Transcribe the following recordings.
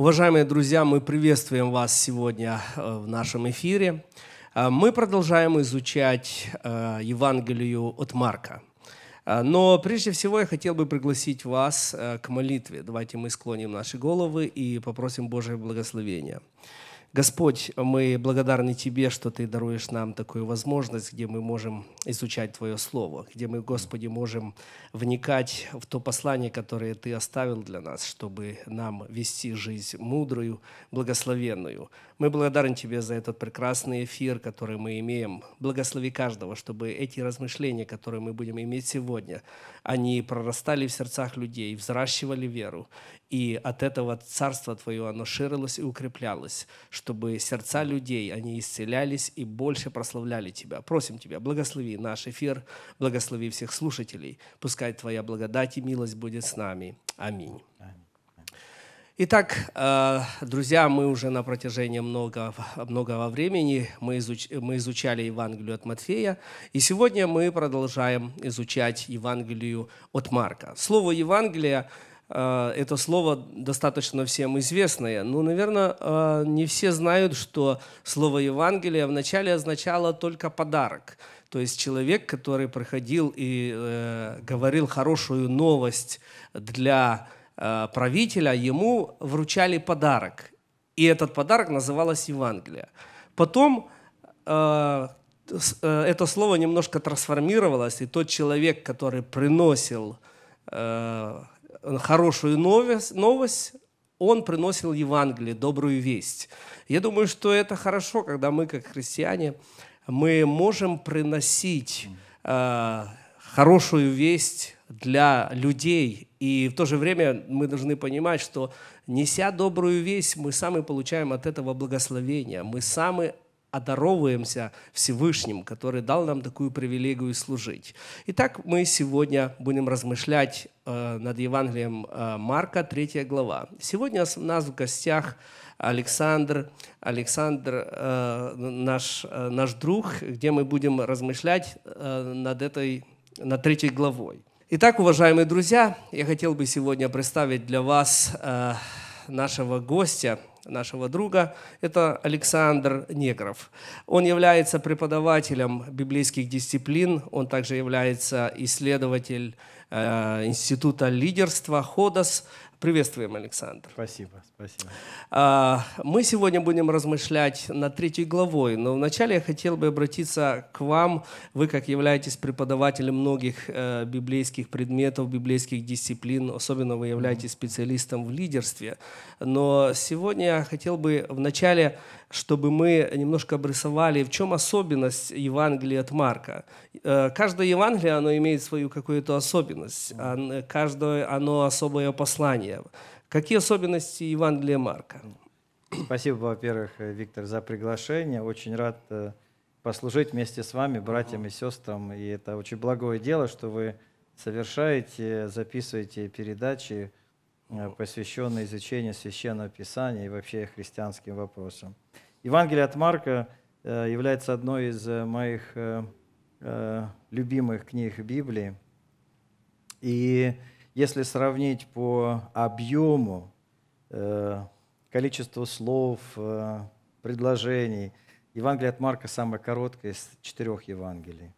Уважаемые друзья, мы приветствуем вас сегодня э, в нашем эфире. Э, мы продолжаем изучать э, Евангелию от Марка. Но прежде всего я хотел бы пригласить вас к молитве. Давайте мы склоним наши головы и попросим Божье благословения. Господь, мы благодарны Тебе, что Ты даруешь нам такую возможность, где мы можем изучать Твое Слово, где мы, Господи, можем вникать в то послание, которое Ты оставил для нас, чтобы нам вести жизнь мудрую, благословенную. Мы благодарны Тебе за этот прекрасный эфир, который мы имеем. Благослови каждого, чтобы эти размышления, которые мы будем иметь сегодня, они прорастали в сердцах людей, взращивали веру. И от этого царство Твое, оно ширилось и укреплялось, чтобы сердца людей, они исцелялись и больше прославляли Тебя. Просим Тебя, благослови наш эфир, благослови всех слушателей. Пускай Твоя благодать и милость будет с нами. Аминь. Итак, э, друзья, мы уже на протяжении много, многого времени мы, изуч, мы изучали Евангелие от Матфея, и сегодня мы продолжаем изучать Евангелие от Марка. Слово «Евангелие» э, – это слово достаточно всем известное, но, ну, наверное, э, не все знают, что слово «Евангелие» вначале означало только «подарок». То есть человек, который проходил и говорил хорошую новость для Э, правителя, ему вручали подарок. И этот подарок называлось Евангелие. Потом э, э, это слово немножко трансформировалось, и тот человек, который приносил хорошую новость, новость он приносил Евангелие, добрую весть. Я думаю, что это хорошо, когда мы, как христиане, мы можем приносить э, хорошую весть для людей. И в то же время мы должны понимать, что неся добрую весть, мы сами получаем от этого благословения, мы сами одаровываемся Всевышним, который дал нам такую привилегию служить. Итак, мы сегодня будем размышлять э, над Евангелием э, Марка, 3 глава. Сегодня у нас в гостях Александр, Александр э, наш, наш друг, где мы будем размышлять над этой, над третьей главой. Итак, уважаемые друзья, я хотел бы сегодня представить для вас э, нашего гостя, нашего друга. Это Александр Негров. Он является преподавателем библейских дисциплин, он также является исследователь э, Института лидерства ХОДОС, Приветствуем, Александр. Спасибо, спасибо. А, мы сегодня будем размышлять над третьей главой, но вначале я хотел бы обратиться к вам. Вы, как являетесь преподавателем многих э, библейских предметов, библейских дисциплин, особенно вы являетесь специалистом в лидерстве. Но сегодня я хотел бы вначале чтобы мы немножко обрисовали, в чем особенность Евангелия от Марка. Э, каждое Евангелие, оно имеет свою какую-то особенность, а, каждое оно особое послание. Какие особенности Евангелия Марка? Спасибо, во-первых, э, Виктор, за приглашение. Очень рад э, послужить вместе с вами, братьям и сестрам. И это очень благое дело, что вы совершаете, записываете передачи, Э, посвященный изучению Священного Писания и вообще христианским вопросам. Евангелие от Марка э, является одной из э, моих любимых книг Библии. И если сравнить по объему, количеству слов, предложений, Евангелие от Марка самое короткое из четырех Евангелий.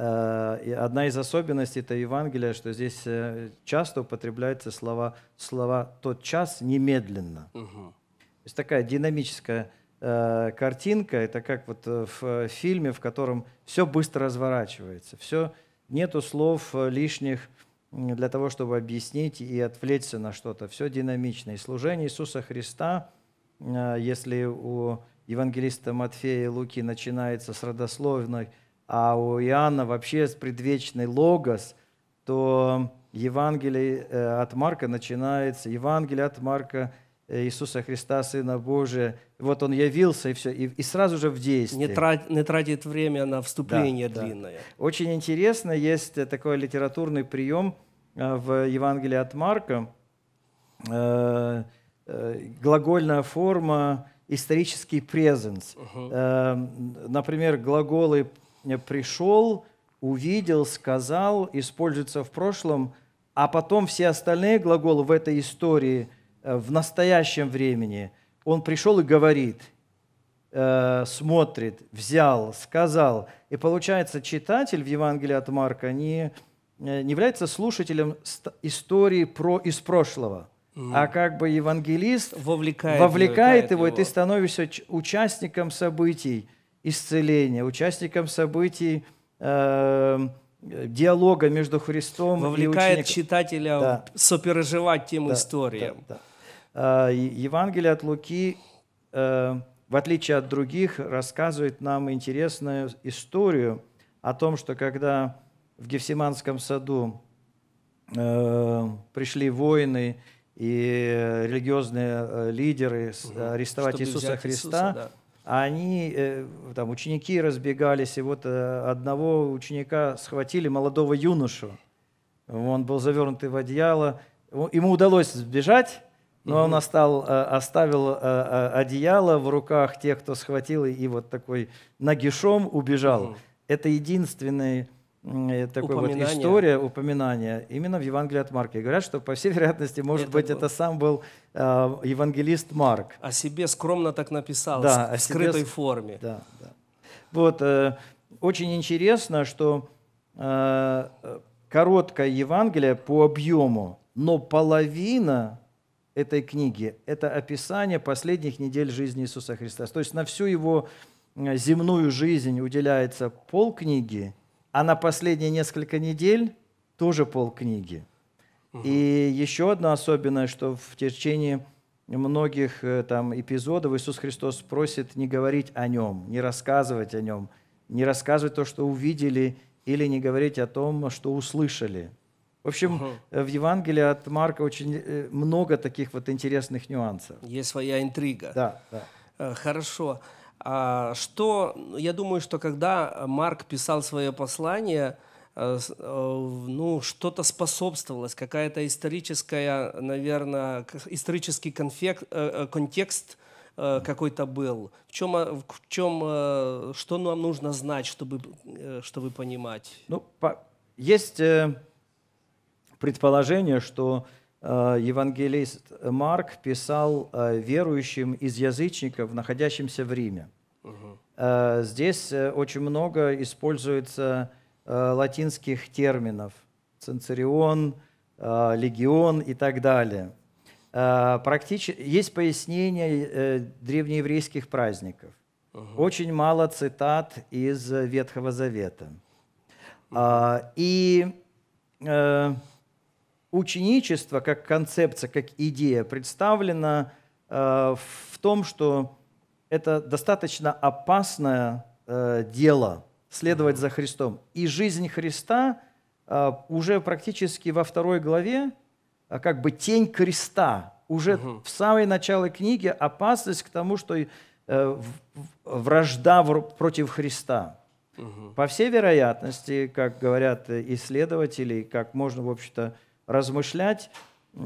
Э, одна из особенностей этого Евангелия, что здесь э, часто употребляются слова, слова «тот час немедленно». Угу. То есть такая динамическая э, картинка, это как вот в фильме, в котором все быстро разворачивается, все, нету слов лишних для того, чтобы объяснить и отвлечься на что-то, все динамично. И служение Иисуса Христа, если у евангелиста Матфея и Луки начинается с родословной, а у Иоанна вообще с предвечный логос, то Евангелие э, от Марка начинается, Евангелие от Марка э, Иисуса Христа, Сына Божия. Вот Он явился, и все, и, и сразу же в действии. Не, трат, не тратит время на вступление да, длинное. Да. Очень интересно, есть э, такой литературный прием в Евангелии от Марка, глагольная форма исторический презенс. Угу. Например, глаголы пришел, увидел, сказал, используется в прошлом, а потом все остальные глаголы в этой истории э, в настоящем времени. Он пришел и говорит, э, смотрит, взял, сказал. И получается, читатель в Евангелии от Марка не, э, не является слушателем истории про, из прошлого, ну. а как бы евангелист вовлекает, вовлекает его, его, и ты становишься участником событий – исцеления, участником событий э, диалога между Христом Вовлекает и учеником. читателя да. сопереживать тем да, историям. Да, да. Э, Евангелие от Луки, э, в отличие от других, рассказывает нам интересную историю о том, что когда в Гефсиманском саду э, пришли воины и религиозные э, лидеры арестовать Иисуса Христа, Иисуса, да а они, э, там, ученики разбегались, и вот э, одного ученика схватили, молодого юношу. Он был завернутый в одеяло. Ему удалось сбежать, но он остал, э, оставил одеяло в руках тех, кто схватил, и вот такой нагишом убежал. Это единственный Э, такой упоминание. вот история, упоминание именно в Евангелии от Марка. И говорят, что по всей вероятности, может это быть, был... это сам был э, евангелист Марк. О себе скромно так написал, да, в скрытой себе... форме. Да, да. Вот, э, очень интересно, что э, короткое Евангелие по объему, но половина этой книги – это описание последних недель жизни Иисуса Христа. То есть на всю его э, земную жизнь уделяется полкниги – а на последние несколько недель тоже полкниги. Угу. И еще одно особенное, что в течение многих э, там, эпизодов Иисус Христос просит не говорить о Нем, не рассказывать о Нем, не рассказывать то, что увидели, или не говорить о том, что услышали. В общем, угу. в Евангелии от Марка очень э, много таких вот интересных нюансов. Есть своя интрига. Да, да. Хорошо. Хорошо. А, что, я думаю, что когда Марк писал свое послание, э, э, ну, что-то способствовалось, какая-то историческая, наверное, исторический конфект, э, контекст какой-то был. В чем, а, в чем, что нам нужно знать, чтобы, чтобы понимать? Ну, по, есть предположение, что Э, евангелист Марк писал э, верующим из язычников, находящимся в Риме. Э, здесь очень много используется латинских терминов – ценцерион, легион и так далее. Практич... Есть пояснение древнееврейских праздников. Угу. Очень мало цитат из Ветхого Завета. Угу. И ученичество как концепция, как идея представлена э, в том, что это достаточно опасное э, дело следовать за Христом. И жизнь Христа э, уже практически во второй главе, как бы тень креста, уже угу. в самое начало книги опасность к тому, что вражда против Христа. Угу. По всей вероятности, как говорят исследователи, как можно, в общем-то, размышлять, э,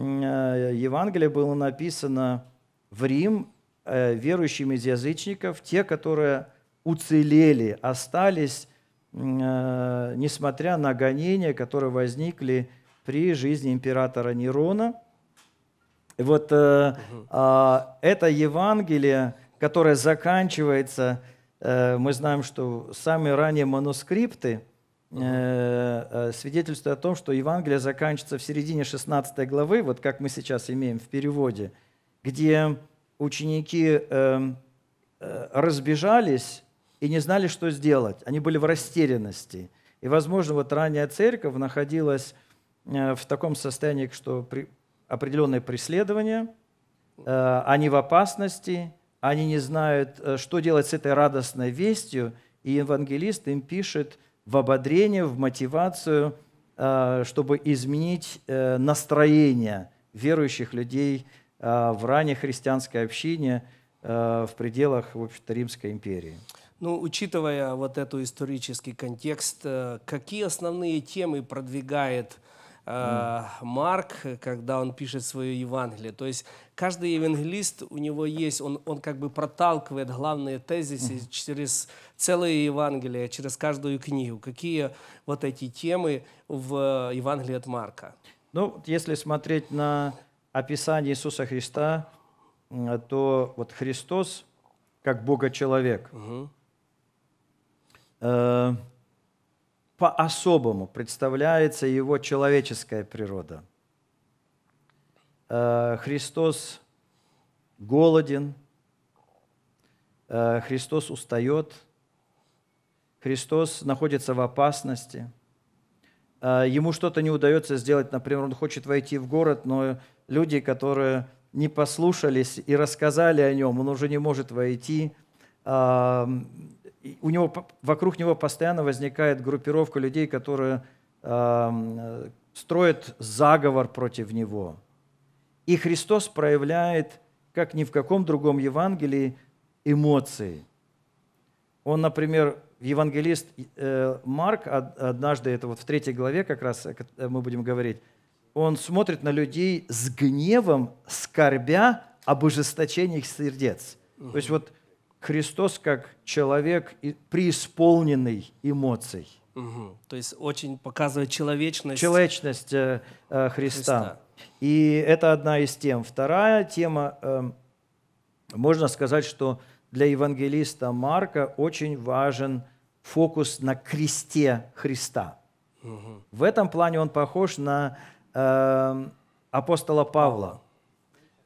Евангелие было написано в Рим э, верующим из язычников, те, которые уцелели, остались, э, несмотря на гонения, которые возникли при жизни императора Нерона. И вот а, это Евангелие, которое заканчивается, мы знаем, что самые ранние манускрипты – Э, э, свидетельствует о том, что Евангелие заканчивается в середине 16 главы, вот как мы сейчас имеем в переводе, где ученики э, разбежались и не знали, что сделать. Они были в растерянности. И, возможно, вот ранняя церковь находилась в таком состоянии, что при... определенное преследование, они в опасности, они не знают, что делать с этой радостной вестью, и евангелист им пишет – в ободрение, в мотивацию, э, чтобы изменить э, настроение верующих людей э, в ранней христианской общине в пределах, в общем-то, Римской империи. Ну, учитывая вот эту исторический контекст, какие основные темы продвигает э, Э, Марк, когда он пишет свое Евангелие. То есть каждый евангелист, у него есть, он, он как бы проталкивает главные тезисы через целое Евангелие, через каждую книгу. Какие вот эти темы в Евангелии от Марка? Ну, если смотреть на описание Иисуса Христа, то вот Христос как Бога-человек. Угу по-особому представляется его человеческая природа. Э, Христос голоден, э, Христос устает, Христос находится в опасности, э, ему что-то не удается сделать, например, он хочет войти в город, но люди, которые не послушались и рассказали о нем, он уже не может войти, у него, вокруг него постоянно возникает группировка людей, которые э, строят заговор против него. И Христос проявляет, как ни в каком другом Евангелии, эмоции. Он, например, евангелист э, Марк однажды, это вот в третьей главе как раз э, мы будем говорить, он смотрит на людей с гневом, скорбя об ужесточении их сердец. То есть вот Христос как человек, преисполненный эмоций. Угу. То есть очень показывает человечность. Человечность э, э, Христа. Христа. И это одна из тем. Вторая тема, э, можно сказать, что для евангелиста Марка очень важен фокус на кресте Христа. Угу. В этом плане он похож на э, апостола Павла.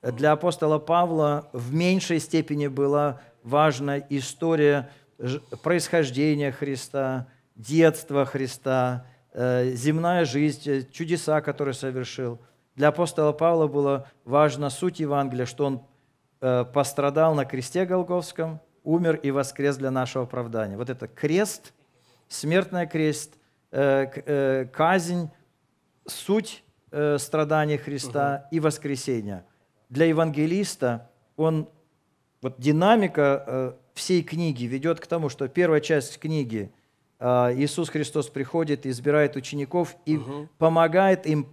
Для апостола Павла в меньшей степени была важна история происхождения Христа, детства Христа, э, земная жизнь, э, чудеса, которые совершил. Для апостола Павла было важно суть Евангелия, что он э, пострадал на кресте Голговском, умер и воскрес для нашего оправдания. Вот это крест, смертный крест, казнь, суть страдания Христа и воскресения. Для евангелиста он вот динамика э, всей книги ведет к тому, что первая часть книги э, Иисус Христос приходит, избирает учеников и угу. помогает им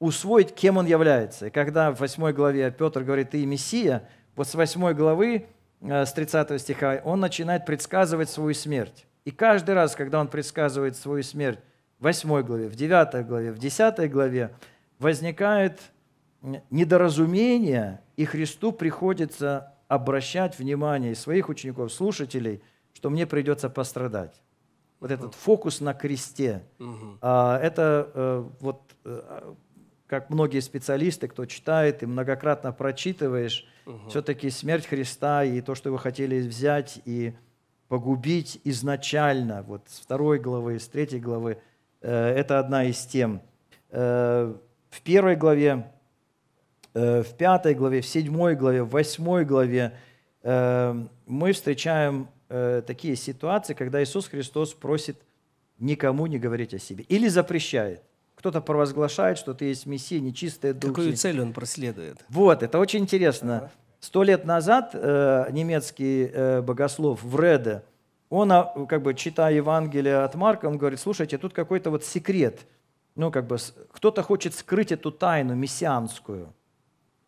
усвоить, кем он является. И когда в 8 главе Петр говорит «Ты Мессия», вот с 8 главы, э, с 30 стиха, он начинает предсказывать свою смерть. И каждый раз, когда он предсказывает свою смерть в 8 главе, в 9 главе, в 10 главе, возникает недоразумение, и Христу приходится обращать внимание своих учеников, слушателей, что мне придется пострадать. Вот этот фокус на кресте, а, это э, вот э, как многие специалисты, кто читает и многократно прочитываешь, угу. все-таки смерть Христа и то, что вы хотели взять и погубить изначально, вот с второй главы, с третьей главы, э, это одна из тем. В первой главе Э, в пятой главе, в седьмой главе, в восьмой главе э, мы встречаем э, такие ситуации, когда Иисус Христос просит никому не говорить о себе или запрещает. Кто-то провозглашает, что ты есть Мессия, нечистая дух. Какую цель он преследует? Вот, это очень интересно. Сто лет назад немецкий богослов Вреде, он, а, как бы читая Евангелие от Марка, он говорит, слушайте, тут какой-то вот секрет. Ну, как бы кто-то хочет скрыть эту тайну мессианскую –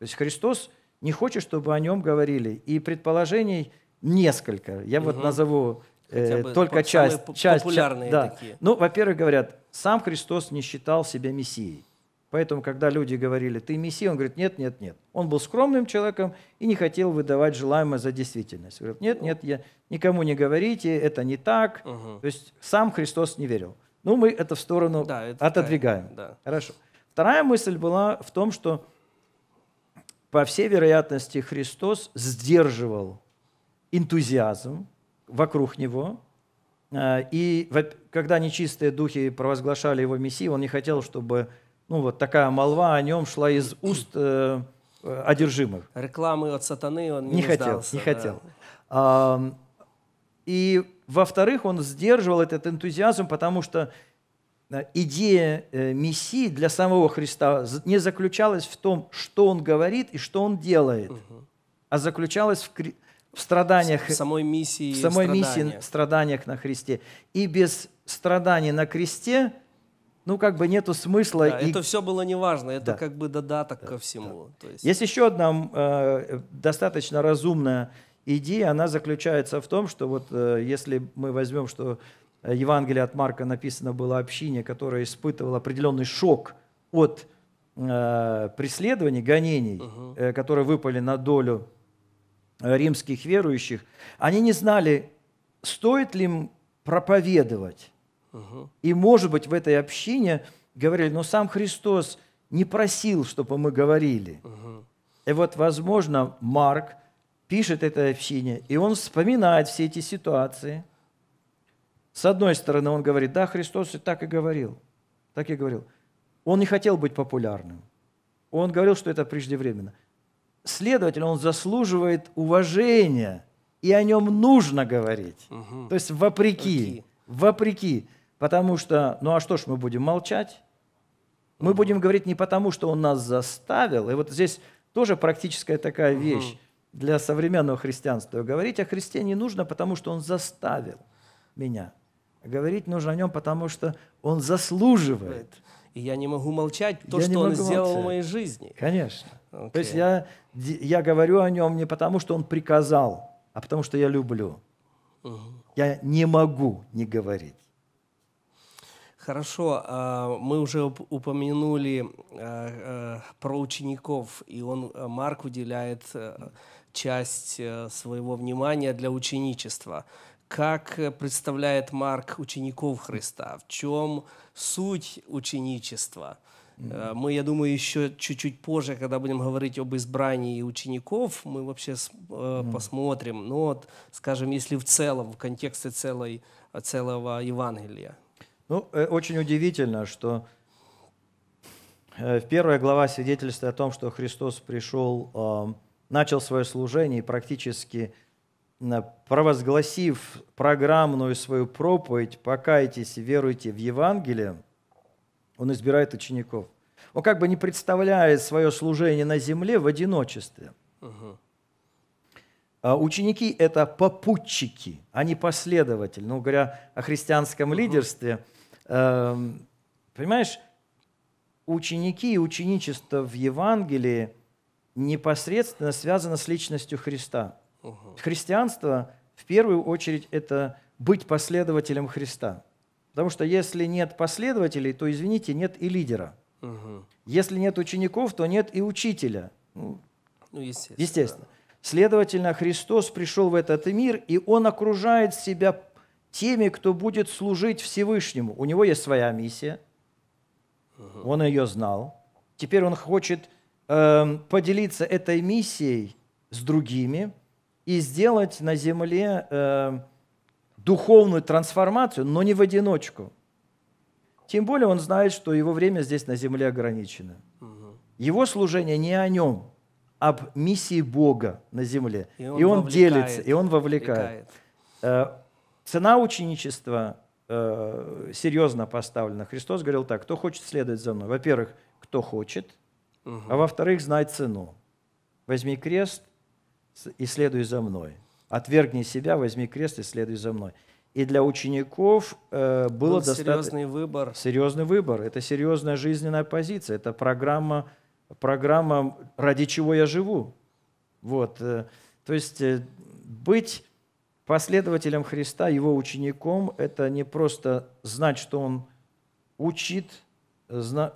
то есть Христос не хочет, чтобы о нем говорили. И предположений несколько. Я угу. вот назову э, только часть. часть популярные да. такие. Ну, во-первых, говорят, сам Христос не считал себя Мессией. Поэтому, когда люди говорили, ты Мессия, он говорит, нет, нет, нет. Он был скромным человеком и не хотел выдавать желаемое за действительность. Говорит, нет, ну. нет, я, никому не говорите, это не так. Угу. То есть сам Христос не верил. Ну, мы это в сторону да, это отодвигаем. Такая, да. Хорошо. Вторая мысль была в том, что по всей вероятности, Христос сдерживал энтузиазм вокруг него. Э, и когда нечистые духи провозглашали его мессии, он не хотел, чтобы ну, вот такая молва о нем шла из уст э, э, одержимых. Рекламы от сатаны он не, не хотел. Сдался, не да. хотел. и во-вторых, он сдерживал этот энтузиазм, потому что Э, идея э, Мессии для самого Христа не заключалась в том, что Он говорит и что Он делает, а заключалась в, в страданиях, в самой миссии, в самой страданиях. миссии, страданиях на Христе. И без страданий на кресте, ну как бы нету смысла. Да, и... Это все было неважно, это да. как бы додаток да, ко всему. Да. То есть... есть еще одна э, достаточно разумная идея, она заключается в том, что вот э, если мы возьмем, что Э, Евангелие от Марка написано было общине, которая испытывала определенный шок от э, преследований, гонений, угу. э, которые выпали на долю э, римских верующих, они не знали, стоит ли им проповедовать. Угу. И, может быть, в этой общине говорили, но сам Христос не просил, чтобы мы говорили. Угу. И вот, возможно, Марк пишет этой общине, и он вспоминает все эти ситуации – с одной стороны, он говорит, да, Христос и так и говорил. Так и говорил. Он не хотел быть популярным. Он говорил, что это преждевременно. Следовательно, он заслуживает уважения, и о нем нужно говорить. Угу. То есть вопреки, okay. вопреки. Потому что, ну а что ж мы будем молчать? Угу. Мы будем говорить не потому, что он нас заставил. И вот здесь тоже практическая такая угу. вещь для современного христианства. Говорить о Христе не нужно, потому что он заставил меня. Говорить нужно о нем, потому что он заслуживает. И я не могу молчать то, я что он сделал в моей жизни. Конечно. Okay. То есть я, я говорю о нем не потому, что он приказал, а потому что я люблю. Угу. Я не могу не говорить. Хорошо, а, мы уже упомянули а, а, про учеников, и он, Марк уделяет часть своего внимания для ученичества как э, представляет Марк учеников Христа, в чем суть ученичества. Э, мы, я думаю, еще чуть-чуть позже, когда будем говорить об избрании учеников, мы вообще э, посмотрим. Но, ну вот, скажем, если в целом, в контексте целой, целого Евангелия. Ну, э, очень удивительно, что в первая глава свидетельствует о том, что Христос пришел, начал свое служение и практически Э, провозгласив программную свою проповедь «Покайтесь и веруйте в Евангелие», он избирает учеников. Он как бы не представляет свое служение на земле в одиночестве. А ученики – это попутчики, а не последователи. Ну, говоря о христианском лидерстве, эм, понимаешь, ученики и ученичество в Евангелии непосредственно связано с личностью Христа – Угу. Христианство в первую очередь это быть последователем Христа. Потому что если нет последователей, то, извините, нет и лидера. Угу. Если нет учеников, то нет и учителя. Ну, ну естественно. естественно. Да. Следовательно, Христос пришел в этот мир, и Он окружает себя теми, кто будет служить Всевышнему. У него есть своя миссия, угу. он ее знал. Теперь он хочет э, поделиться этой миссией с другими, и сделать на земле э, духовную трансформацию, но не в одиночку. Тем более он знает, что его время здесь на земле ограничено. Его служение не о нем, об миссии Бога на земле. И он, и он делится, и он вовлекает. вовлекает. Э, цена ученичества э, серьезно поставлена. Христос говорил так, кто хочет следовать за мной? Во-первых, кто хочет, угу. а во-вторых, знай цену. Возьми крест и следуй за мной. Отвергни себя, возьми крест и следуй за мной. И для учеников э, было достаточно... серьезный выбор. Серьезный выбор. Это серьезная жизненная позиция. Это программа, программа ради чего я живу. Вот. Э, то есть э, быть последователем Христа, его учеником, это не просто знать, что он учит,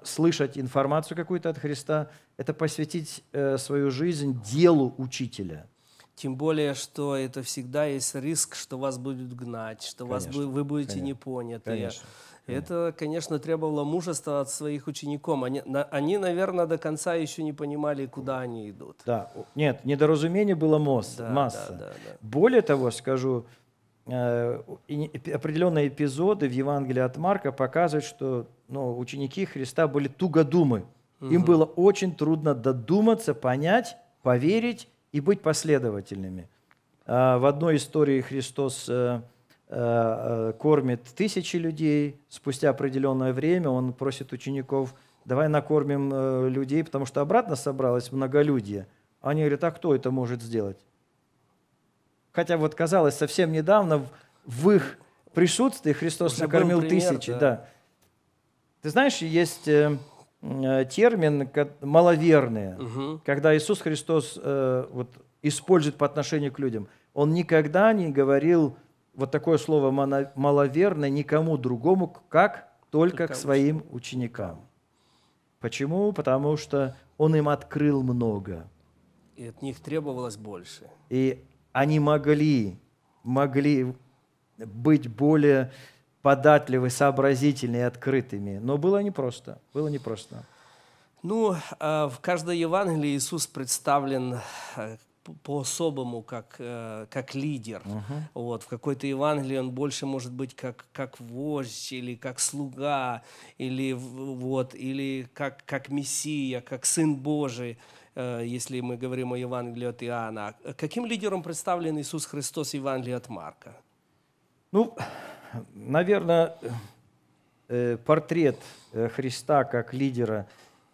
слышать информацию какую-то от Христа, это посвятить э, свою жизнь делу учителя. Тем более, что это всегда есть риск, что вас будут гнать, что конечно, вас, вы будете конечно, непоняты. Конечно. Это, конечно, требовало мужества от своих учеников. Они, на, они, наверное, до конца еще не понимали, куда они идут. Да, нет, недоразумений было масса. Да, масса. Да, да, да. Более того, скажу, Э, определенные эпизоды в Евангелии от Марка показывают, что ну, ученики Христа были тугодумы. Угу. Им было очень трудно додуматься, понять, поверить и быть последовательными. А, в одной истории Христос э, э, кормит тысячи людей. Спустя определенное время он просит учеников, давай накормим людей, потому что обратно собралось многолюдие. Они говорят, а кто это может сделать? Хотя вот казалось, совсем недавно в их присутствии Христос Уже накормил пример, тысячи. Да. Да. Ты знаешь, есть э, э, термин «маловерные», угу. когда Иисус Христос э, вот, использует по отношению к людям. Он никогда не говорил вот такое слово «маловерное» никому другому, как только, к своим ученикам. ученикам. Почему? Потому что Он им открыл много. И от них требовалось больше. И они могли, могли быть более податливы, сообразительны и открытыми. Но было непросто. Было непросто. Ну, э, в каждой Евангелии Иисус представлен э, по-особому, как, э, как лидер. Угу. Вот, в какой-то Евангелии он больше может быть как, как вождь, или как слуга, или, вот, или как, как мессия, как сын Божий. Э, если мы говорим о Евангелии от Иоанна. Каким лидером представлен Иисус Христос в Евангелии от Марка? Ну, наверное, э, портрет э, Христа как лидера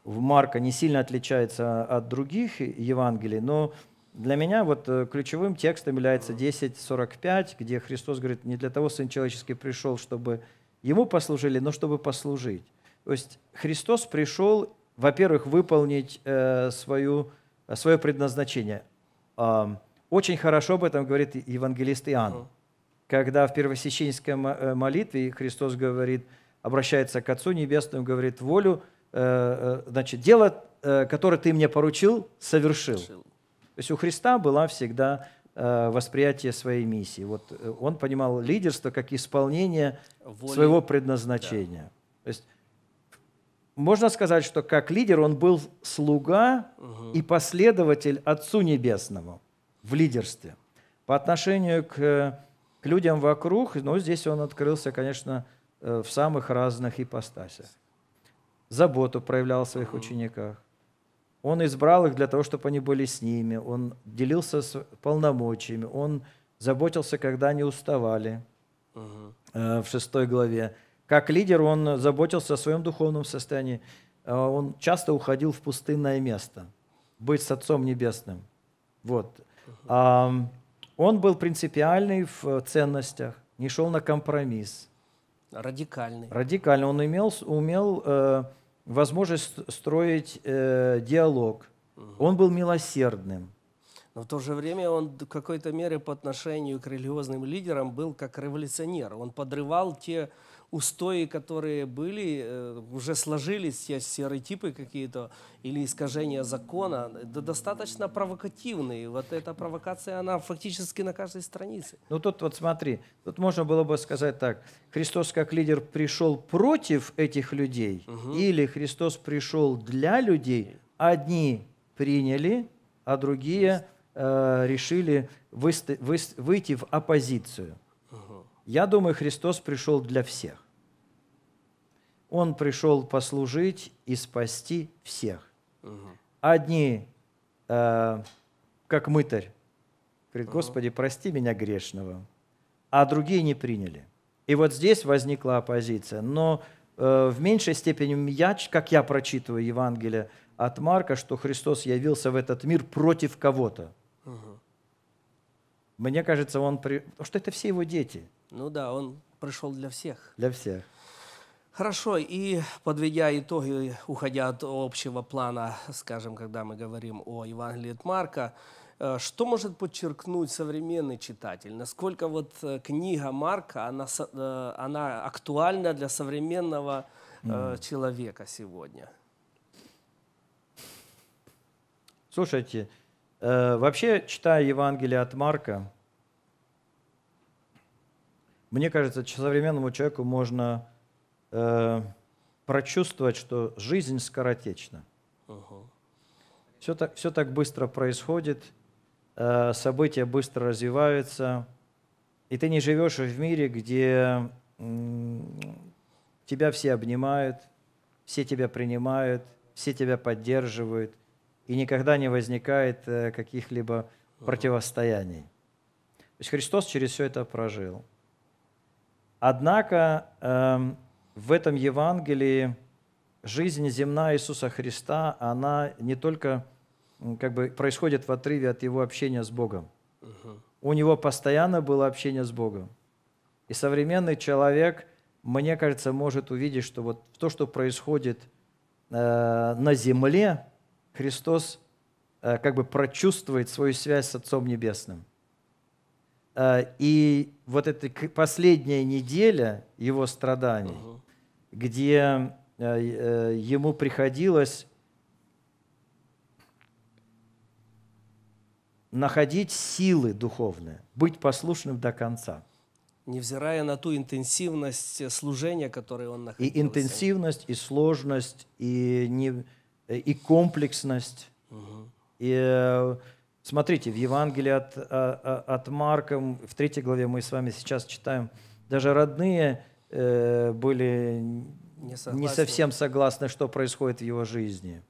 в Марка не сильно отличается от других Евангелий, но для меня вот ключевым текстом является 10.45, где Христос говорит, не для того Сын Человеческий пришел, чтобы Ему послужили, но чтобы послужить. То есть Христос пришел во-первых, выполнить э, свою, э, свое предназначение. очень хорошо об этом говорит евангелист Иоанн, когда в первосвященской э, молитве Христос говорит, обращается к Отцу Небесному, говорит, волю, значит, дело, которое ты мне поручил, совершил. совершил. То есть у Христа была всегда восприятие своей миссии. Вот он понимал лидерство как исполнение Воли. своего предназначения. Да. То есть можно сказать, что как лидер он был слуга угу. и последователь Отцу Небесному в лидерстве. По отношению к, э, к людям вокруг, ну, здесь он открылся, конечно, э, в самых разных ипостасях. Заботу проявлял в своих учениках. Он избрал их для того, чтобы они были с ними. Он делился с полномочиями. Он заботился, когда они уставали. Угу. В шестой главе как лидер он заботился о своем духовном состоянии. Э, он часто уходил в пустынное место, быть с Отцом Небесным. Вот. Он был принципиальный в ценностях, не шел на компромисс. Радикальный. Радикальный. Он имел, умел э, возможность строить э, диалог. Угу. Он был милосердным. Но в то же время он в какой-то мере по отношению к религиозным лидерам был как революционер. Он подрывал те устои, которые были, э, уже сложились, есть стереотипы какие-то или искажения закона, да достаточно провокативные. Вот эта провокация, она фактически на каждой странице. Ну тут вот смотри, тут можно было бы сказать так, Христос как лидер пришел против этих людей, угу. или Христос пришел для людей, одни приняли, а другие э, решили выйти в оппозицию. Я думаю, Христос пришел для всех. Он пришел послужить и спасти всех. Угу. Одни, э, как мытарь, говорит, Господи, прости меня грешного, а другие не приняли. И вот здесь возникла оппозиция. Но э, в меньшей степени я, как я прочитываю Евангелие от Марка, что Христос явился в этот мир против кого-то. Мне кажется, он... При... Потому что это все его дети – ну да, он пришел для всех. Для всех. Хорошо, и подведя итоги, уходя от общего плана, скажем, когда мы говорим о Евангелии от Марка, э, что может подчеркнуть современный читатель? Насколько вот э, книга Марка, она, э, она актуальна для современного mm. человека сегодня? Слушайте, вообще, читая Евангелие от Марка, мне кажется, современному человеку можно э, прочувствовать, что жизнь скоротечна. Угу. Все, так, все так быстро происходит, э, события быстро развиваются, и ты не живешь в мире, где э, тебя все обнимают, все тебя принимают, все тебя поддерживают, и никогда не возникает э, каких-либо противостояний. То есть Христос через все это прожил. Однако эм, в этом Евангелии жизнь земная Иисуса Христа, она не только как бы происходит в отрыве от его общения с Богом. У него постоянно было общение с Богом. И современный человек, мне кажется, может увидеть, что вот то, что происходит э, на земле, Христос э, как бы прочувствует свою связь с Отцом Небесным. Э, и вот эта последняя неделя его страданий, угу. где э, э, ему приходилось находить силы духовные, быть послушным до конца. Невзирая на ту интенсивность служения, которое он находил, И интенсивность, и сложность, и, не, и комплексность. Угу. И Смотрите, в Евангелии от, э, э, от Марка, в третьей главе мы с вами сейчас читаем, даже родные э, были не, не совсем согласны, что происходит в его жизни.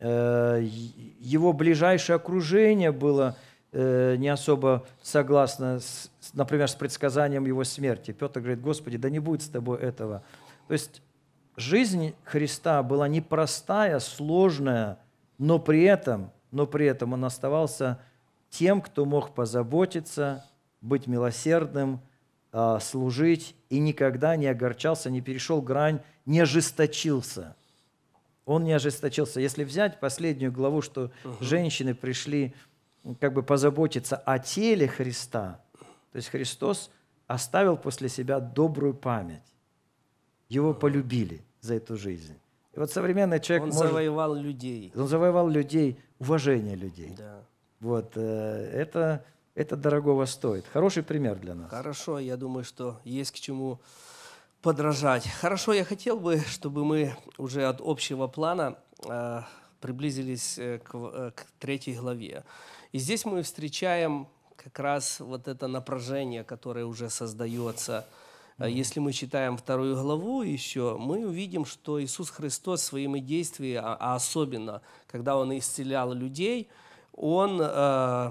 Его ближайшее окружение было не особо согласно, с, например, с предсказанием его смерти. Петр говорит, Господи, да не будет с тобой этого. То есть жизнь Христа была непростая, сложная, но при этом – но при этом он оставался тем, кто мог позаботиться, быть милосердным, а, служить и никогда не огорчался, не перешел грань, не ожесточился. Он не ожесточился. Если взять последнюю главу, что угу. женщины пришли как бы позаботиться о теле Христа, то есть Христос оставил после себя добрую память. Его полюбили за эту жизнь. И вот современный человек... Он может, завоевал людей. Он завоевал людей уважение людей. Да. Вот э, это, это дорогого стоит. Хороший пример для нас. Хорошо, я думаю, что есть к чему подражать. Хорошо, я хотел бы, чтобы мы уже от общего плана э, приблизились э, к, э, к третьей главе. И здесь мы встречаем как раз вот это напряжение, которое уже создается – Mm-hmm. Если мы читаем вторую главу еще, мы увидим, что Иисус Христос своими действиями, а, а особенно, когда Он исцелял людей, Он э,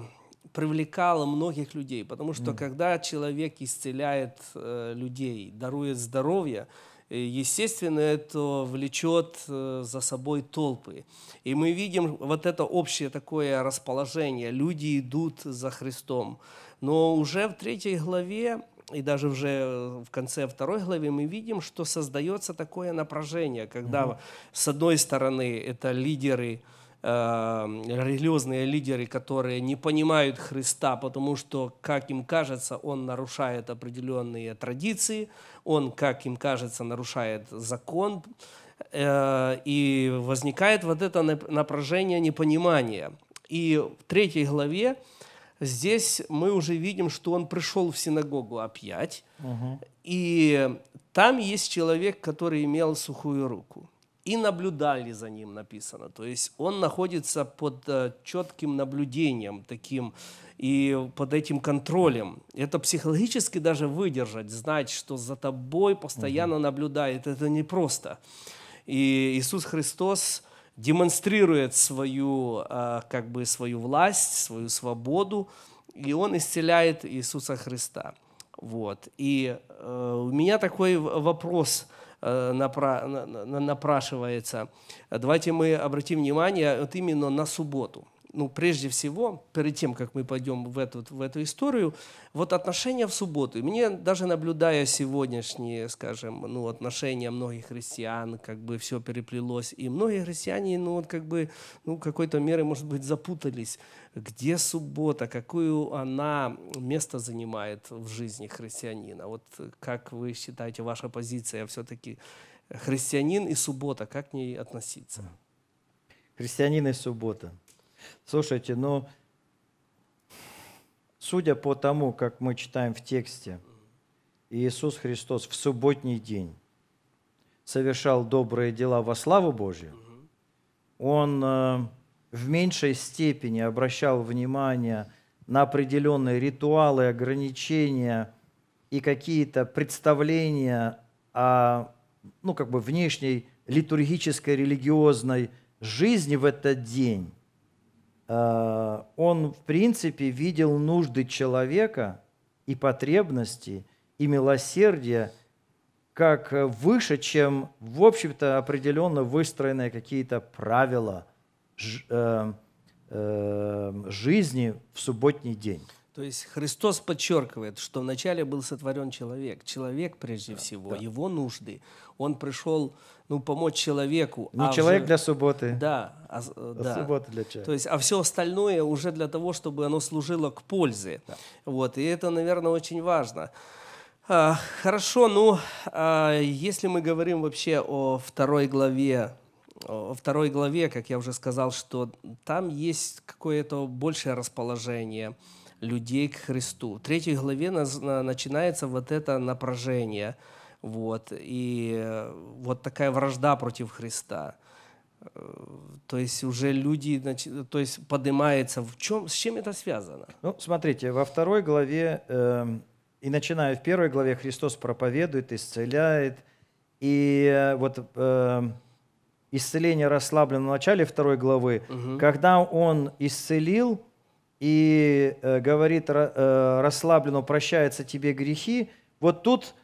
привлекал многих людей, потому что mm-hmm. когда человек исцеляет э, людей, дарует здоровье, э, естественно, это влечет э, за собой толпы. И мы видим вот это общее такое расположение. Люди идут за Христом. Но уже в третьей главе и даже уже э, в конце второй главы мы видим, что создается такое напряжение, когда угу. с одной стороны это лидеры, э, религиозные лидеры, которые не понимают Христа, потому что, как им кажется, он нарушает определенные традиции, он, как им кажется, нарушает закон, э, и возникает вот это напряжение непонимания. И в третьей главе Здесь мы уже видим, что он пришел в синагогу опять, угу. и там есть человек, который имел сухую руку. И наблюдали за ним, написано. То есть он находится под э, четким наблюдением таким и под этим контролем. Это психологически даже выдержать, знать, что за тобой постоянно угу. наблюдает. Это непросто. И Иисус Христос демонстрирует свою, а, как бы, свою власть, свою свободу, и он исцеляет Иисуса Христа. Вот. И э, у меня такой вопрос э, напрашивается. Давайте мы обратим внимание вот именно на субботу ну, прежде всего, перед тем, как мы пойдем в эту, в эту историю, вот отношения в субботу. И мне даже наблюдая сегодняшние, скажем, ну, отношения многих христиан, как бы все переплелось, и многие христиане, ну, вот как бы, ну, какой-то меры, может быть, запутались, где суббота, какую она место занимает в жизни христианина. Вот как вы считаете, ваша позиция все-таки христианин и суббота, как к ней относиться? Христианин и суббота – Слушайте, ну, судя по тому, как мы читаем в тексте, Иисус Христос в субботний день совершал добрые дела во славу Божью, он э, в меньшей степени обращал внимание на определенные ритуалы, ограничения и какие-то представления о ну, как бы внешней литургической, религиозной жизни в этот день, Э, он, в принципе, видел нужды человека и потребности, и милосердие как э, выше, чем, в общем-то, определенно выстроенные какие-то правила э, жизни в субботний день. То есть Христос подчеркивает, что вначале был сотворен человек. Человек прежде да, всего, да. его нужды. Он пришел ну, помочь человеку. Не ну, а человек уже... для субботы. Да. А, а да. Суббота для человека. То есть, а все остальное уже для того, чтобы оно служило к пользе. Да. Вот, и это, наверное, очень важно. А, хорошо, ну, а, если мы говорим вообще о второй главе во второй главе, как я уже сказал, что там есть какое-то большее расположение, людей к Христу. В третьей главе начинается вот это напряжение, вот, и э, вот такая вражда против Христа. Э, то есть уже люди, то есть поднимается. В чем, с чем это связано? Ну, смотрите, во второй главе э, и начиная в первой главе Христос проповедует, исцеляет, и э, вот э, исцеление расслаблено в начале второй главы. Угу. Когда он исцелил, и э, говорит э, расслабленно, прощаются тебе грехи, вот тут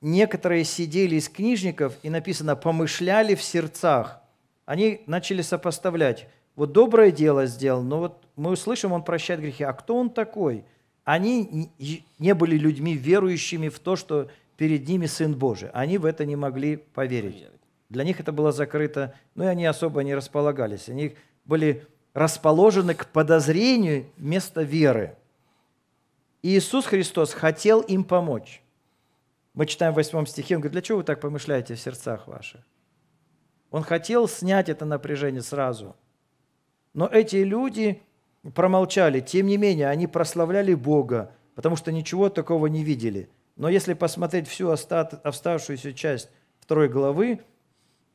некоторые сидели из книжников и написано «помышляли в сердцах». Они начали сопоставлять. Вот доброе дело сделал, но вот мы услышим, он прощает грехи. А кто он такой? Они не были людьми, верующими в то, что перед ними Сын Божий. Они в это не могли поверить. Для них это было закрыто, но ну, и они особо не располагались. Они были расположены к подозрению вместо веры. И Иисус Христос хотел им помочь. Мы читаем в 8 стихе, он говорит, для чего вы так помышляете в сердцах ваших? Он хотел снять это напряжение сразу. Но эти люди промолчали. Тем не менее, они прославляли Бога, потому что ничего такого не видели. Но если посмотреть всю оставшуюся часть второй главы,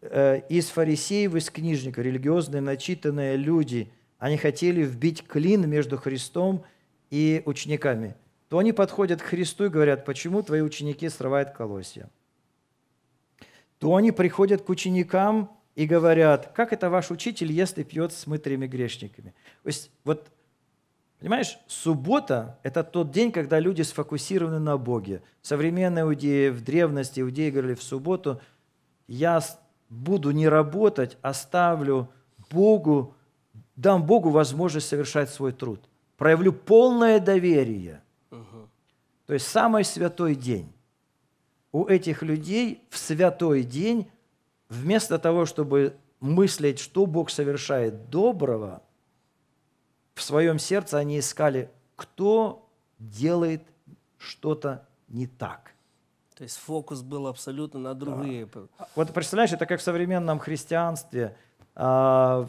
Э, из фарисеев, из книжников, религиозные, начитанные люди, они хотели вбить клин между Христом и учениками, то они подходят к Христу и говорят, почему твои ученики срывают колосья? То они приходят к ученикам и говорят, как это ваш учитель ест и пьет с мытрыми грешниками? То есть вот Понимаешь, суббота – это тот день, когда люди сфокусированы на Боге. Современные иудеи, в древности иудеи говорили в субботу, я буду не работать, оставлю а Богу, дам Богу возможность совершать свой труд. Проявлю полное доверие. Угу. То есть самый святой день. У этих людей в святой день, вместо того, чтобы мыслить, что Бог совершает доброго, в своем сердце они искали, кто делает что-то не так. То есть фокус был абсолютно на другие. Да. А, вот представляешь, это как в современном христианстве, а,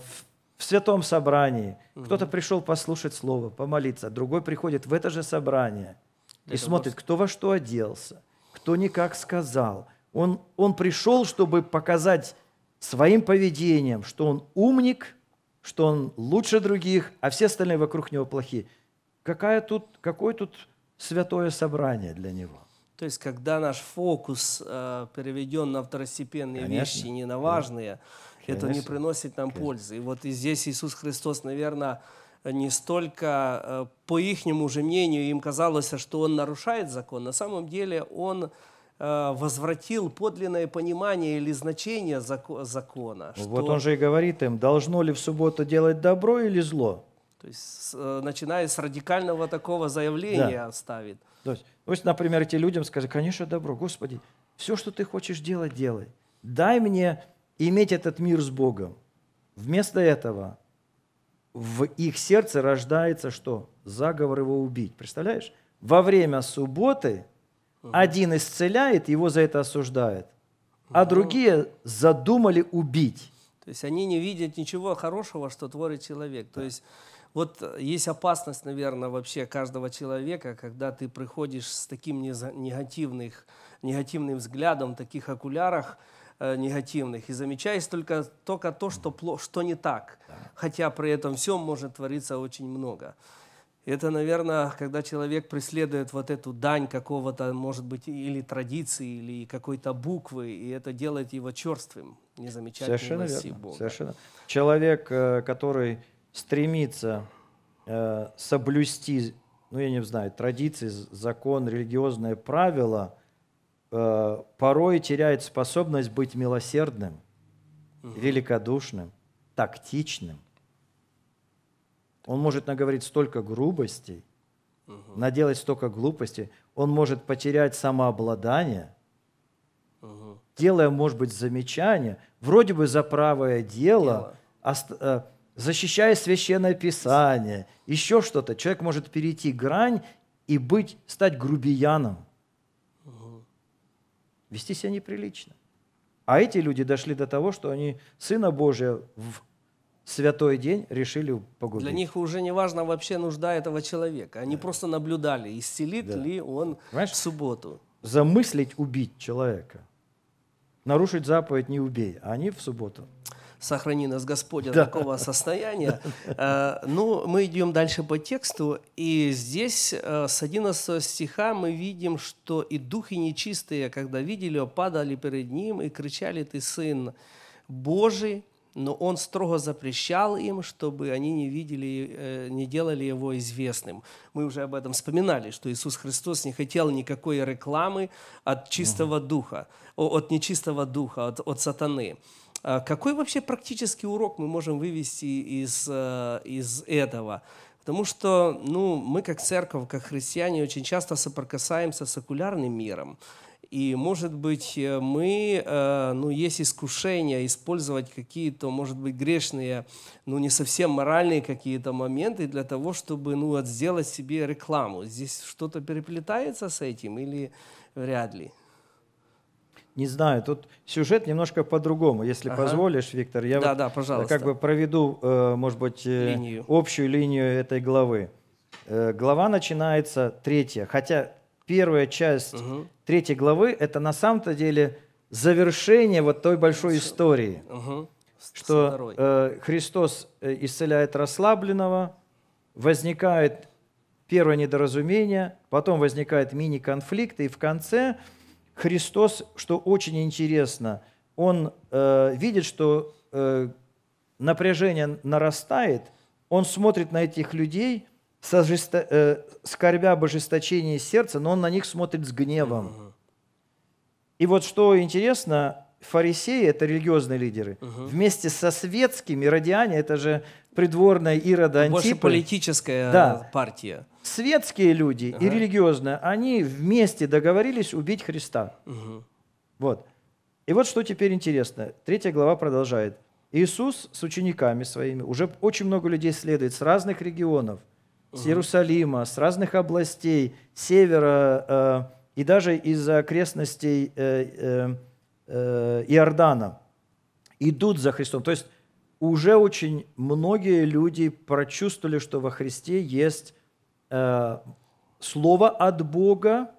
в святом собрании. Угу. Кто-то пришел послушать слово, помолиться, другой приходит в это же собрание это и смотрит, просто... кто во что оделся, кто никак сказал. Он, он пришел, чтобы показать своим поведением, что он умник, что он лучше других, а все остальные вокруг него плохие. Какая тут, какое тут святое собрание для него? То есть, когда наш фокус э, переведен на второстепенные Конечно. вещи, не на важные, Конечно. это не приносит нам Конечно. пользы. И вот и здесь Иисус Христос, наверное, не столько, э, по ихнему же мнению, им казалось, а что он нарушает закон. На самом деле он э, возвратил подлинное понимание или значение закона. Ну, что... Вот он же и говорит им, должно ли в субботу делать добро или зло? То есть, э, начиная с радикального такого заявления да. ставит. То есть, то ну, есть, например, эти людям скажи, конечно, добро, Господи, все, что ты хочешь делать, делай. Дай мне иметь этот мир с Богом. Вместо этого в их сердце рождается что? Заговор его убить. Представляешь? Во время субботы один исцеляет, его за это осуждают, а другие задумали убить. То есть они не видят ничего хорошего, что творит человек. Да. То есть вот э, есть опасность, наверное, вообще каждого человека, когда ты приходишь с таким негативных, негативным взглядом, в таких окулярах, э, негативных и замечаешь только, только то, что, что не так. Хотя при этом всем может твориться очень много. Это, наверное, когда человек преследует вот эту дань какого-то, может быть, или традиции, или какой-то буквы, и это делает его черствым, не замечать Совершенно верно. Бога. Совершенно. Человек, э, который стремится э, соблюсти, ну я не знаю, традиции, закон, религиозные правила, э, порой теряет способность быть милосердным, великодушным, тактичным. Он может наговорить столько грубостей, наделать столько глупостей, он может потерять самообладание, делая, может быть, замечание, вроде бы за правое дело, дело. Э, защищая священное писание, еще что-то, человек может перейти грань и быть, стать грубияном, вести себя неприлично. А эти люди дошли до того, что они Сына Божия в святой день решили погубить. Для них уже не важно вообще нужда этого человека. Они да. просто наблюдали, исцелит да. ли он Понимаешь, в субботу. Замыслить убить человека. Нарушить заповедь не убей, а они в субботу сохрани нас Господь от такого состояния. Э, ну, мы идем дальше по тексту, и здесь э, с 11 стиха мы видим, что и духи нечистые, когда видели, падали перед ним и кричали, «Ты Сын Божий!» Но он строго запрещал им, чтобы они не видели, э, не делали его известным. Мы уже об этом вспоминали, что Иисус Христос не хотел никакой рекламы от чистого духа, от нечистого духа, от, от сатаны. А какой вообще практический урок мы можем вывести из, э, из этого? Потому что ну, мы как церковь, как христиане очень часто соприкасаемся с окулярным миром. И, может быть, э, мы, э, ну, есть искушение использовать какие-то, может быть, грешные, ну, не совсем моральные какие-то моменты для того, чтобы, ну, сделать себе рекламу. Здесь что-то переплетается с этим или вряд ли? Не знаю, тут сюжет немножко по-другому, если ага. позволишь, Виктор. Я да, вот да, пожалуйста. как бы проведу, э, может быть, э, линию. общую линию этой главы. Э, глава начинается третья, хотя первая часть угу. третьей главы это на самом-то деле завершение вот той большой истории, угу. что э, Христос исцеляет расслабленного, возникает первое недоразумение, потом возникает мини-конфликт, и в конце Христос, что очень интересно, он э, видит, что э, напряжение нарастает, он смотрит на этих людей, сожесто, э, скорбя об ожесточении сердца, но он на них смотрит с гневом. И вот что интересно, фарисеи – это религиозные лидеры. Угу. Вместе со светскими, радиане – это же придворная Ирода Антипы. Больше политическая да. партия. Светские люди ага. и религиозные, они вместе договорились убить Христа. Угу. Вот. И вот что теперь интересно. Третья глава продолжает. Иисус с учениками своими, уже очень много людей следует с разных регионов, угу. с Иерусалима, с разных областей, севера э, и даже из окрестностей э, э, э, Иордана, идут за Христом. То есть уже очень многие люди прочувствовали, что во Христе есть э, Слово от Бога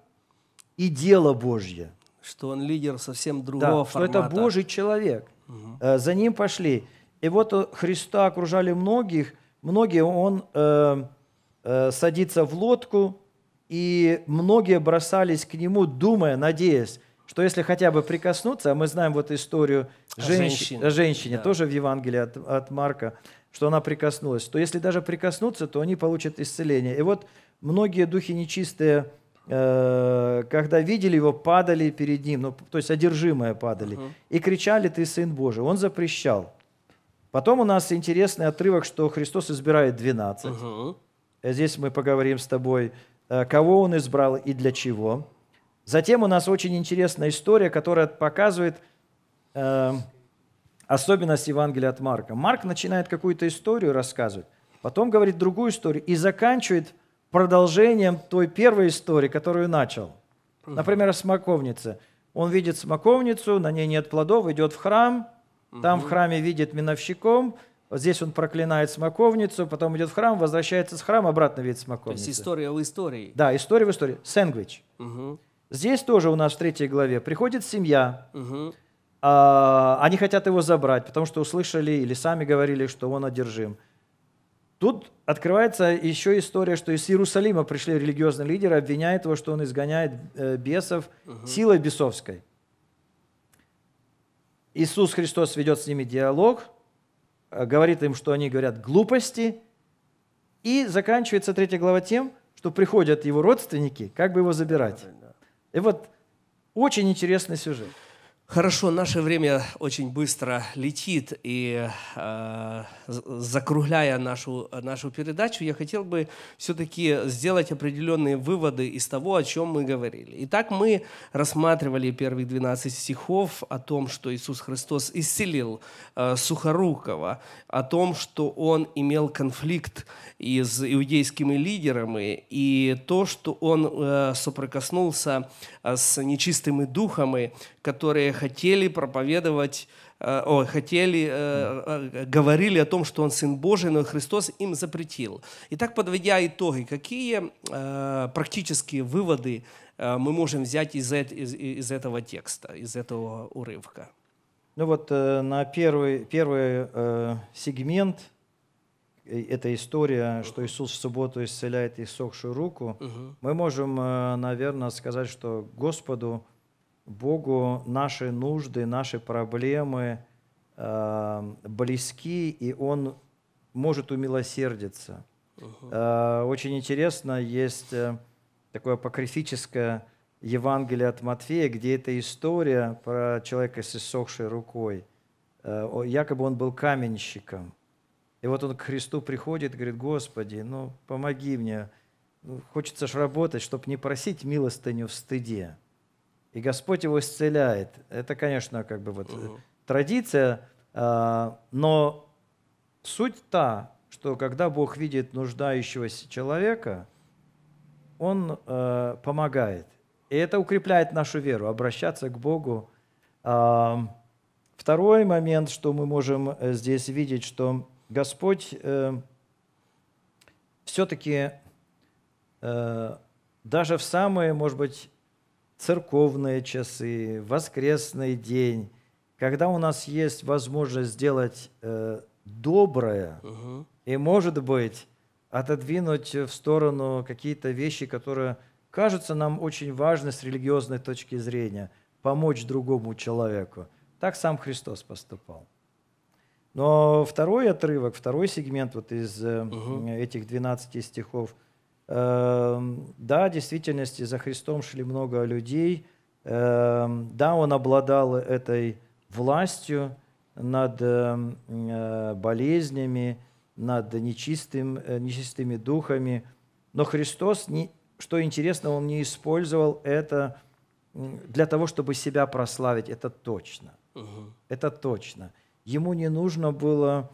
и дело Божье. Что он лидер совсем другого да, формата. Что это Божий человек. Угу. Э, за ним пошли. И вот э, Христа окружали многих, многие он э, э, садится в лодку, и многие бросались к нему, думая, надеясь, что если хотя бы прикоснуться, а мы знаем вот историю женщ... женщине, да. тоже в Евангелии от, от Марка, что она прикоснулась, то если даже прикоснуться, то они получат исцеление. И вот многие духи нечистые, э, когда видели его, падали перед ним, ну, то есть одержимые падали, угу. и кричали, ты Сын Божий. Он запрещал. Потом у нас интересный отрывок, что Христос избирает 12. Угу. Э, здесь мы поговорим с тобой, э, кого он избрал и для чего. Затем у нас очень интересная история, которая показывает, Эм, особенность Евангелия от Марка. Марк начинает какую-то историю рассказывать, потом говорит другую историю и заканчивает продолжением той первой истории, которую начал. Например, о смоковнице. Он видит смоковницу, на ней нет плодов, идет в храм, там в храме видит миновщиком, Здесь он проклинает смоковницу, потом идет в храм, возвращается с храма, обратно видит смоковницу. То есть история в истории. Да, история в истории. Сэндвич. Угу. Здесь тоже у нас в третьей главе. Приходит семья, угу. А, они хотят его забрать, потому что услышали или сами говорили, что он одержим. Тут открывается еще история, что из Иерусалима пришли религиозные лидеры, обвиняют его, что он изгоняет э, бесов угу. силой бесовской. Иисус Христос ведет с ними диалог, э, говорит им, что они говорят глупости, и заканчивается третья глава тем, что приходят его родственники, как бы его забирать. И вот очень интересный сюжет. Хорошо, наше время очень быстро летит, и э, закругляя нашу, нашу передачу, я хотел бы все-таки сделать определенные выводы из того, о чем мы говорили. Итак, мы рассматривали первые 12 стихов о том, что Иисус Христос исцелил э, Сухорукова, о том, что он имел конфликт и с иудейскими лидерами, и то, что он э, соприкоснулся э, с нечистыми духами, которые хотели проповедовать, э, о, хотели, э, э, говорили о том, что он Сын Божий, но Христос им запретил. Итак, подводя итоги, какие практические выводы мы можем взять из, из, из этого текста, из этого урывка? Ну вот на первый, первый сегмент – эта история, что Иисус в субботу исцеляет иссохшую руку, угу. мы можем, наверное, сказать, что Господу Богу наши нужды, наши проблемы э, близки, и Он может умилосердиться. Угу. Э, очень интересно, есть э, такое апокрифическое Евангелие от Матфея, где эта история про человека с иссохшей рукой. Э, якобы он был каменщиком. И вот он к Христу приходит и говорит, «Господи, ну помоги мне, ну, хочется же работать, чтобы не просить милостыню в стыде» и Господь его исцеляет. Это, конечно, как бы вот угу. традиция, а, но суть та, что когда Бог видит нуждающегося человека, Он э, помогает. И это укрепляет нашу веру, обращаться к Богу. А, второй момент, что мы можем э, здесь видеть, что Господь все-таки даже в самые, может быть, церковные часы, воскресный день, когда у нас есть возможность сделать э, доброе угу. и, может быть, отодвинуть в сторону какие-то вещи, которые кажутся нам очень важны с религиозной точки зрения, помочь другому человеку. Так сам Христос поступал. Но второй отрывок, второй сегмент вот из угу. этих 12 стихов – Эм, да, в действительности за Христом шли много людей. Эм, да, он обладал этой властью над эм, э, болезнями, над нечистым, э, нечистыми духами. Но Христос, что интересно, он не использовал это для того, чтобы себя прославить. Это точно. Угу. Это точно. Ему не нужно было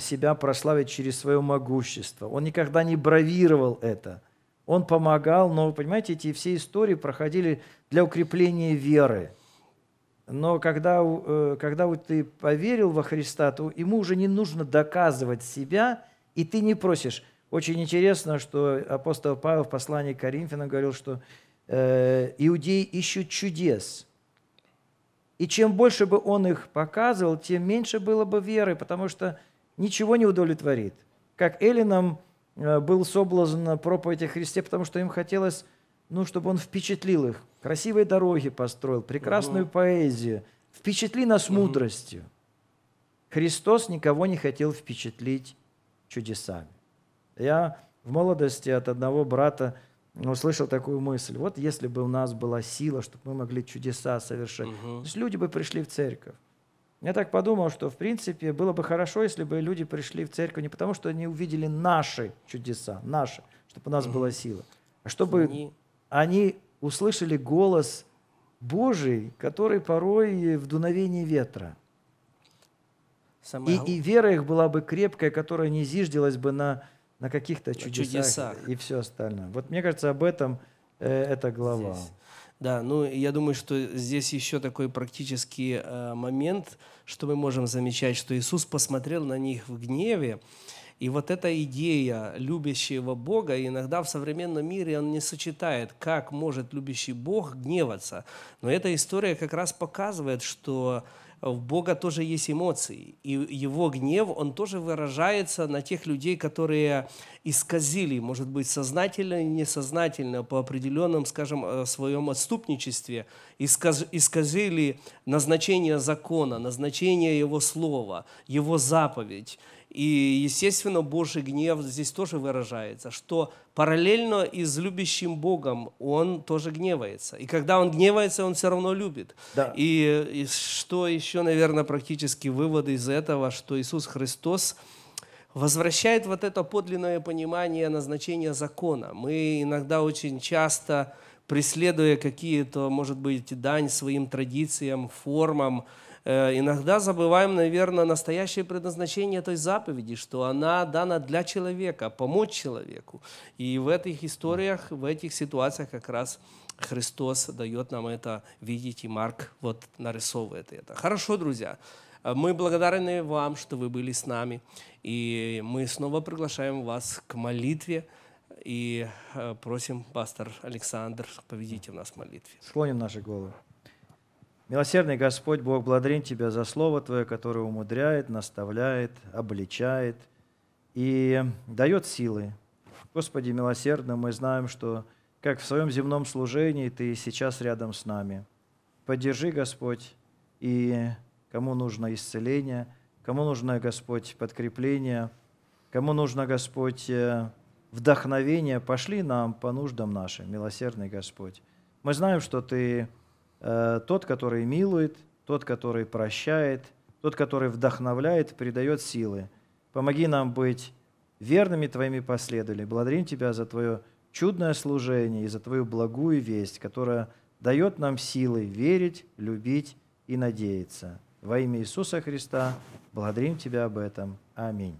себя прославить через свое могущество. Он никогда не бравировал это. Он помогал, но, понимаете, эти все истории проходили для укрепления веры. Но когда, э, когда вот ты поверил во Христа, то ему уже не нужно доказывать себя, и ты не просишь. Очень интересно, что апостол Павел в послании к Коринфянам говорил, что э, иудеи ищут чудес. И чем больше бы он их показывал, тем меньше было бы веры, потому что – ничего не удовлетворит. Как Эллинам э, был соблазн проповедь о Христе, потому что им хотелось, ну, чтобы он впечатлил их. Красивые дороги построил, прекрасную угу. поэзию. Впечатли нас угу. мудростью. Христос никого не хотел впечатлить чудесами. Я в молодости от одного брата услышал такую мысль. Вот если бы у нас была сила, чтобы мы могли чудеса совершать, угу. то есть люди бы пришли в церковь. Я так подумал, что в принципе было бы хорошо, если бы люди пришли в церковь не потому, что они увидели наши чудеса, наши, чтобы у нас была сила, а чтобы они, они услышали голос Божий, который порой в дуновении ветра. И, и вера их была бы крепкая, которая не зиждилась бы на, на каких-то чудесах, чудесах и все остальное. Вот мне кажется, об этом э, эта глава. Здесь. Да, ну я думаю, что здесь еще такой практический э, момент, что мы можем замечать, что Иисус посмотрел на них в гневе, и вот эта идея любящего Бога иногда в современном мире он не сочетает, как может любящий Бог гневаться. Но эта история как раз показывает, что в Бога тоже есть эмоции, и его гнев, он тоже выражается на тех людей, которые исказили, может быть, сознательно и несознательно, по определенным, скажем, э, своем отступничестве, исказ, исказили назначение закона, назначение его слова, его заповедь. И, естественно, Божий гнев здесь тоже выражается, что параллельно и с любящим Богом он тоже гневается. И когда он гневается, он все равно любит. Да. И, и что еще, наверное, практически вывод из этого, что Иисус Христос возвращает вот это подлинное понимание назначения закона. Мы иногда очень часто преследуя какие-то, может быть, дань своим традициям, формам, Э, иногда забываем, наверное, настоящее предназначение этой заповеди, что она дана для человека, помочь человеку. И в этих историях, в этих ситуациях как раз Христос дает нам это видеть, и Марк вот нарисовывает это. Хорошо, друзья. Мы благодарны вам, что вы были с нами. И мы снова приглашаем вас к молитве. И э, просим, пастор Александр, поведите в нас в молитве. Склоним наши головы. Милосердный Господь Бог, благодарим Тебя за Слово Твое, которое умудряет, наставляет, обличает и дает силы. Господи, милосердно, мы знаем, что как в своем земном служении Ты сейчас рядом с нами. Поддержи, Господь, и кому нужно исцеление, кому нужно, Господь, подкрепление, кому нужно, Господь, э, вдохновение, пошли нам по нуждам нашим, милосердный Господь. Мы знаем, что Ты Э, тот, который милует, тот, который прощает, тот, который вдохновляет, придает силы. Помоги нам быть верными Твоими последователями. Благодарим Тебя за Твое чудное служение и за Твою благую весть, которая дает нам силы верить, любить и надеяться. Во имя Иисуса Христа благодарим Тебя об этом. Аминь.